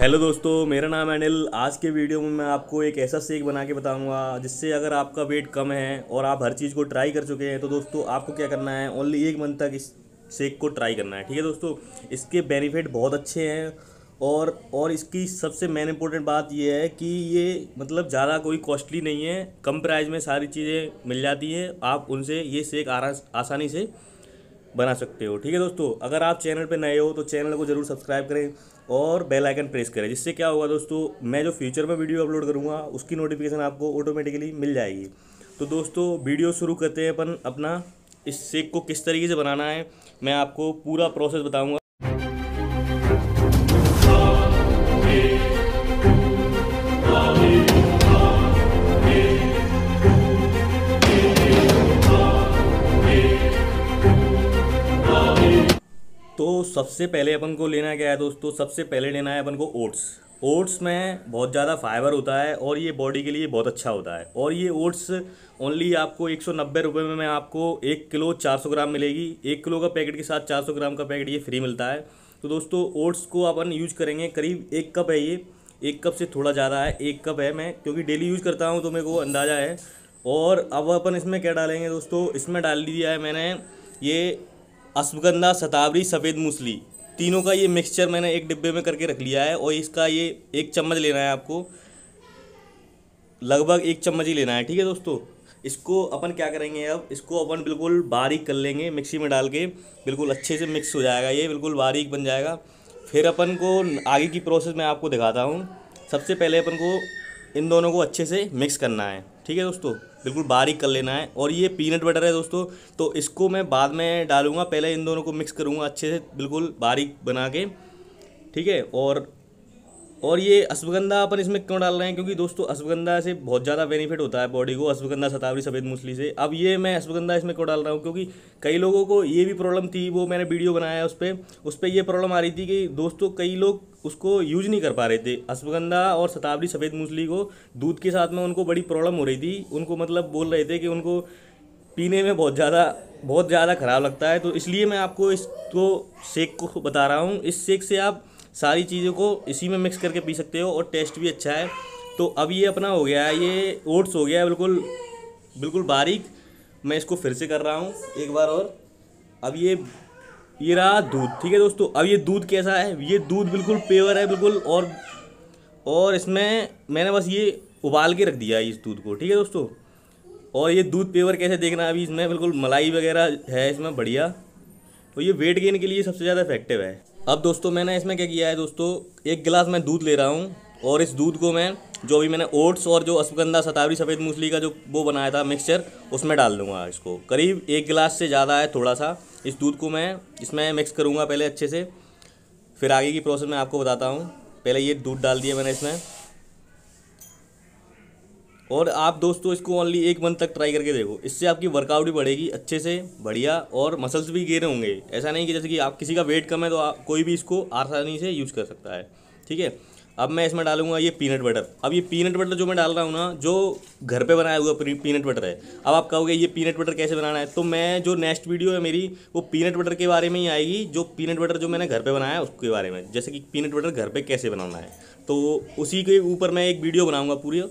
hello दोस्तों मेरा नाम अनिल आज के वीडियो में मैं आपको एक ऐसा शेक बना के बताऊंगा जिससे अगर आपका वेट कम है और आप हर चीज़ को ट्राई कर चुके हैं तो दोस्तों आपको क्या करना है ओनली एक मंथ तक इस शेक को ट्राई करना है ठीक है दोस्तों इसके बेनिफिट बहुत अच्छे हैं और और इसकी सबसे मेन इंपॉर्टेंट बात यह है कि ये मतलब ज़्यादा कोई कॉस्टली नहीं है कम प्राइस में सारी चीज़ें मिल जाती हैं आप उनसे ये शेक आसानी से बना सकते हो ठीक है दोस्तों अगर आप चैनल पर नए हो तो चैनल को ज़रूर सब्सक्राइब करें और बेल आइकन प्रेस करें जिससे क्या होगा दोस्तों मैं जो फ्यूचर में वीडियो अपलोड करूँगा उसकी नोटिफिकेशन आपको ऑटोमेटिकली मिल जाएगी तो दोस्तों वीडियो शुरू करते हैं अपन अपना इस सेक को किस तरीके से बनाना है मैं आपको पूरा प्रोसेस बताऊँगा सबसे पहले अपन को लेना क्या है दोस्तों सबसे पहले लेना है अपन को ओट्स ओट्स में बहुत ज़्यादा फाइबर होता है और ये बॉडी के लिए बहुत अच्छा होता है और ये ओट्स ओनली आपको एक सौ में, मैं आपको एक किलो 400 ग्राम मिलेगी एक किलो का पैकेट के साथ 400 ग्राम का पैकेट ये फ्री मिलता है तो दोस्तों ओट्स को अपन यूज करेंगे करीब एक कप है ये एक कप से थोड़ा ज़्यादा है एक कप है मैं क्योंकि डेली यूज करता हूँ तो मेरे को अंदाज़ा है और अब अपन इसमें क्या डालेंगे दोस्तों इसमें डाल दिया है मैंने ये अश्वगंधा शतावरी सफ़ेद मूसली तीनों का ये मिक्सचर मैंने एक डिब्बे में करके रख लिया है और इसका ये एक चम्मच लेना है आपको लगभग एक चम्मच ही लेना है ठीक है दोस्तों इसको अपन क्या करेंगे अब इसको अपन बिल्कुल बारीक कर लेंगे मिक्सी में डाल के बिल्कुल अच्छे से मिक्स हो जाएगा ये बिल्कुल बारीक बन जाएगा फिर अपन को आगे की प्रोसेस मैं आपको दिखाता हूँ सबसे पहले अपन को इन दोनों को अच्छे से मिक्स करना है ठीक है दोस्तों बिल्कुल बारीक कर लेना है और ये पीनट बटर है दोस्तों तो इसको मैं बाद में डालूंगा पहले इन दोनों को मिक्स करूँगा अच्छे से बिल्कुल बारीक बना के ठीक है और और ये अश्वगंधा अपन इसमें क्यों डाल रहे हैं क्योंकि दोस्तों अश्वगंधा से बहुत ज़्यादा बेनिफिट होता है बॉडी को अश्वगंधा शतावरी सफ़ेद मूसली से अब ये मैं अश्वगंधा इसमें क्यों डाल रहा हूँ क्योंकि कई लोगों को ये भी प्रॉब्लम थी वो मैंने वीडियो बनाया उस पर उस पर यह प्रॉब्लम आ रही थी कि दोस्तों कई लोग उसको यूज नहीं कर पा रहे थे अश्वगंधा और शताब्दी सफ़ेद मूसली को दूध के साथ में उनको बड़ी प्रॉब्लम हो रही थी उनको मतलब बोल रहे थे कि उनको पीने में बहुत ज़्यादा बहुत ज़्यादा ख़राब लगता है तो इसलिए मैं आपको इसको शेक को बता रहा हूँ इस शेक से आप सारी चीज़ों को इसी में मिक्स करके पी सकते हो और टेस्ट भी अच्छा है तो अब ये अपना हो गया है ये ओट्स हो गया है बिल्कुल बिल्कुल बारीक मैं इसको फिर से कर रहा हूँ एक बार और अब ये ये रहा दूध ठीक है दोस्तों अब ये दूध कैसा है ये दूध बिल्कुल प्योर है बिल्कुल और और इसमें मैंने बस ये उबाल के रख दिया है इस दूध को ठीक है दोस्तों और ये दूध पेवर कैसे देखना अभी इसमें बिल्कुल मलाई वगैरह है इसमें बढ़िया और ये वेट गेन के लिए सबसे ज़्यादा इफेक्टिव है अब दोस्तों मैंने इसमें क्या किया है दोस्तों एक गिलास मैं दूध ले रहा हूँ और इस दूध को मैं जो अभी मैंने ओट्स और जो अश्वगंधा सतावरी सफ़ेद मूसली का जो वो बनाया था मिक्सचर उसमें डाल दूँगा इसको करीब एक गिलास से ज़्यादा है थोड़ा सा इस दूध को मैं इसमें मिक्स करूँगा पहले अच्छे से फिर आगे की प्रोसेस मैं आपको बताता हूँ पहले ये दूध डाल दिया मैंने इसमें और आप दोस्तों इसको ओनली एक मंथ तक ट्राई करके देखो इससे आपकी वर्कआउट भी बढ़ेगी अच्छे से बढ़िया और मसल्स भी गेन होंगे ऐसा नहीं कि जैसे कि आप किसी का वेट कम है तो आप कोई भी इसको आसानी से यूज़ कर सकता है ठीक है अब मैं इसमें डालूंगा ये पीनट बटर अब ये पीनट बटर जो मैं डाल रहा हूँ ना जो घर पे बनाया हुआ पीनट बटर है अब आप कहोगे ये पीनट बटर कैसे बनाना है तो मैं जो नेक्स्ट वीडियो है मेरी वो पीनट बटर के बारे में ही आएगी जो पीनट बटर जो मैंने घर पे बनाया है उसके बारे में जैसे कि पीनट बटर घर पर कैसे बनाना है तो उसी के ऊपर मैं एक वीडियो बनाऊँगा पूरी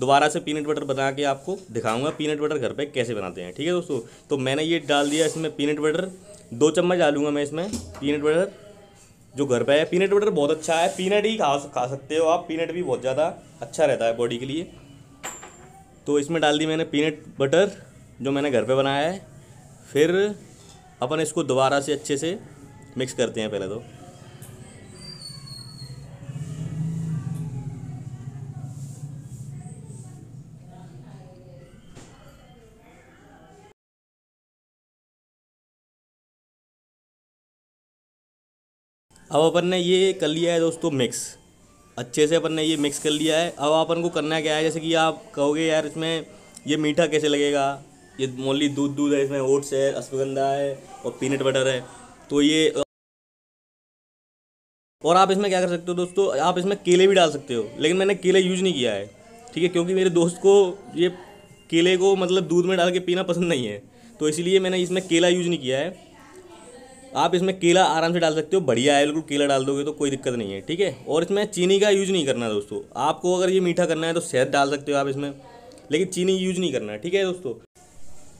दोबारा से पीनट बटर बना के आपको दिखाऊंगा पीनट बटर घर पे कैसे बनाते हैं ठीक है दोस्तों तो मैंने ये डाल दिया इसमें पीनट बटर दो चम्मच डालूंगा मैं इसमें पीनट बटर जो घर पे है पीनट बटर बहुत अच्छा है पीनट ही खा खा सकते हो आप पीनट भी बहुत ज़्यादा अच्छा रहता है बॉडी के लिए तो इसमें डाल दी मैंने पीनट बटर जो मैंने घर पर बनाया है फिर अपन इसको दोबारा से अच्छे से मिक्स करते हैं पहले तो अब अपन ने ये कर लिया है दोस्तों मिक्स अच्छे से अपन ने ये मिक्स कर लिया है अब अपन को करना क्या है जैसे कि आप कहोगे यार इसमें ये मीठा कैसे लगेगा ये मोली दूध दूध है इसमें ओट्स है अश्वगंधा है और पीनट बटर है तो ये और आप इसमें क्या कर सकते हो दोस्तों आप इसमें केले भी डाल सकते हो लेकिन मैंने केले यूज नहीं किया है ठीक है क्योंकि मेरे दोस्त को ये केले को मतलब दूध में डाल के पीना पसंद नहीं है तो इसलिए मैंने इसमें केला यूज नहीं किया है आप इसमें केला आराम से डाल सकते हो बढ़िया है बिल्कुल केला डाल दोगे तो कोई दिक्कत नहीं है ठीक है और इसमें चीनी का यूज़ नहीं करना दोस्तों आपको अगर ये मीठा करना है तो शहद डाल सकते हो आप इसमें लेकिन चीनी यूज नहीं करना है ठीक है दोस्तों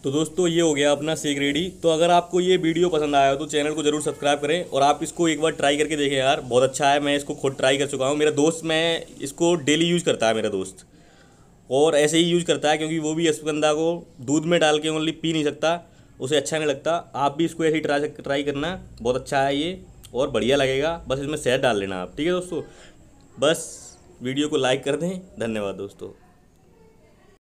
तो दोस्तों ये हो गया अपना सेक रेडी तो अगर आपको ये वीडियो पसंद आया हो तो चैनल को जरूर सब्सक्राइब करें और आप इसको एक बार ट्राई करके देखें यार बहुत अच्छा है मैं इसको खुद ट्राई कर चुका हूँ मेरा दोस्त मैं इसको डेली यूज़ करता है मेरा दोस्त और ऐसे ही यूज़ करता है क्योंकि वो भी अश्वगंधा को दूध में डाल के ओनली पी नहीं सकता उसे अच्छा नहीं लगता आप भी इसको ऐसे ट्राई ट्राई करना बहुत अच्छा है ये और बढ़िया लगेगा बस इसमें शहद डाल लेना आप ठीक है दोस्तों बस वीडियो को लाइक कर दें धन्यवाद दोस्तों